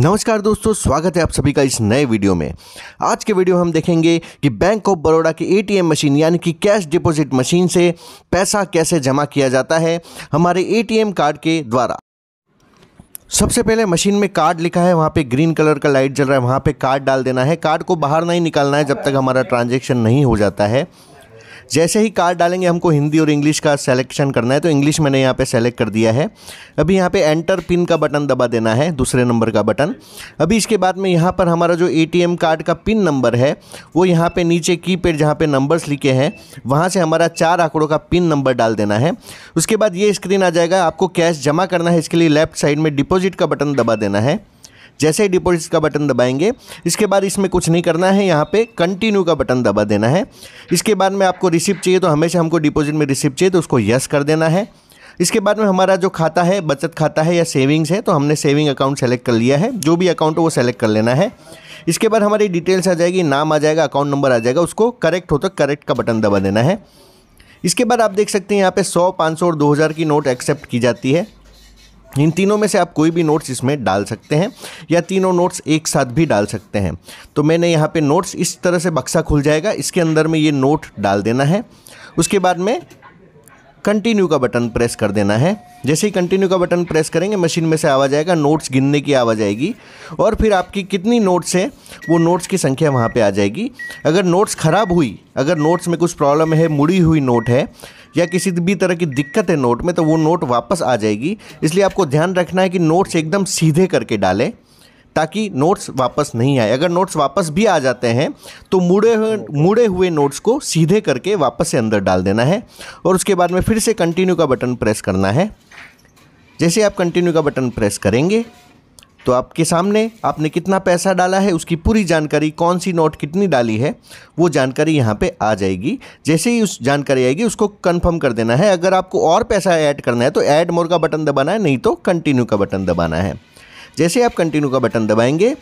नमस्कार दोस्तों स्वागत है आप सभी का इस नए वीडियो में आज के वीडियो हम देखेंगे कि बैंक ऑफ बड़ोडा की एटीएम मशीन यानी कि कैश डिपॉजिट मशीन से पैसा कैसे जमा किया जाता है हमारे एटीएम कार्ड के द्वारा सबसे पहले मशीन में कार्ड लिखा है वहाँ पे ग्रीन कलर का लाइट जल रहा है वहाँ पे कार्ड डाल देना है कार्ड को बाहर नहीं निकालना है जब तक हमारा ट्रांजेक्शन नहीं हो जाता है जैसे ही कार्ड डालेंगे हमको हिंदी और इंग्लिश का सेलेक्शन करना है तो इंग्लिश मैंने यहाँ पे सेलेक्ट कर दिया है अभी यहाँ पे एंटर पिन का बटन दबा देना है दूसरे नंबर का बटन अभी इसके बाद में यहाँ पर हमारा जो ए कार्ड का पिन नंबर है वो यहाँ पर नीचे की पेड जहाँ पर नंबर्स लिखे हैं वहाँ से हमारा चार आंकड़ों का पिन नंबर डाल देना है उसके बाद ये स्क्रीन आ जाएगा आपको कैश जमा करना है इसके लिए लेफ्ट साइड में डिपोजिट का बटन दबा देना है जैसे ही डिपॉजिट का बटन दबाएंगे इसके बाद इसमें कुछ नहीं करना है यहाँ पे कंटिन्यू का बटन दबा देना है इसके बाद में आपको रिसिप्ट चाहिए तो हमेशा हमको डिपॉजिट में रिसिप्ट चाहिए तो उसको यस कर देना है इसके बाद में हमारा जो खाता है बचत खाता है या सेविंग्स है तो हमने सेविंग अकाउंट सेलेक्ट कर लिया है जो भी अकाउंट हो वो सेलेक्ट कर लेना है इसके बाद हमारी डिटेल्स आ जाएगी नाम आ जाएगा अकाउंट नंबर आ जाएगा उसको करेक्ट हो तो करेक्ट का बटन दबा देना है इसके बाद आप देख सकते हैं यहाँ पे सौ पाँच सौ और दो हज़ार की नोट एक्सेप्ट की जाती है इन तीनों में से आप कोई भी नोट्स इसमें डाल सकते हैं या तीनों नोट्स एक साथ भी डाल सकते हैं तो मैंने यहाँ पे नोट्स इस तरह से बक्सा खुल जाएगा इसके अंदर में ये नोट डाल देना है उसके बाद में कंटिन्यू का बटन प्रेस कर देना है जैसे ही कंटिन्यू का बटन प्रेस करेंगे मशीन में से आवाज़ आएगा नोट्स गिनने की आवाज़ आएगी और फिर आपकी कितनी नोट्स है वो नोट्स की संख्या वहाँ पे आ जाएगी अगर नोट्स ख़राब हुई अगर नोट्स में कुछ प्रॉब्लम है मुड़ी हुई नोट है या किसी भी तरह की दिक्कत है नोट में तो वो नोट वापस आ जाएगी इसलिए आपको ध्यान रखना है कि नोट्स एकदम सीधे करके डालें ताकि नोट्स वापस नहीं आए अगर नोट्स वापस भी आ जाते हैं तो मुड़े हुए मुड़े हुए नोट्स को सीधे करके वापस से अंदर डाल देना है और उसके बाद में फिर से कंटिन्यू का बटन प्रेस करना है जैसे आप कंटिन्यू का बटन प्रेस करेंगे तो आपके सामने आपने कितना पैसा डाला है उसकी पूरी जानकारी कौन सी नोट कितनी डाली है वो जानकारी यहाँ पे आ जाएगी जैसे ही उस जानकारी आएगी उसको कंफर्म कर देना है अगर आपको और पैसा ऐड करना है तो ऐड मोर का बटन दबाना है नहीं तो कंटिन्यू का बटन दबाना है जैसे आप कंटिन्यू का बटन दबाएंगे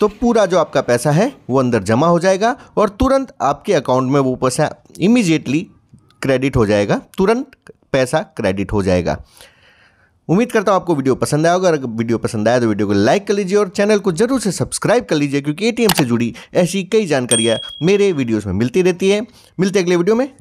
तो पूरा जो आपका पैसा है वो अंदर जमा हो जाएगा और तुरंत आपके अकाउंट में वो पैसा इमीजिएटली क्रेडिट हो जाएगा तुरंत पैसा क्रेडिट हो जाएगा उम्मीद करता हूँ आपको वीडियो पसंद आया होगा अगर वीडियो पसंद आया तो वीडियो को लाइक कर लीजिए और चैनल को जरूर से सब्सक्राइब कर लीजिए क्योंकि एटीएम से जुड़ी ऐसी कई जानकारियाँ मेरे वीडियोस में मिलती रहती है मिलते अगले वीडियो में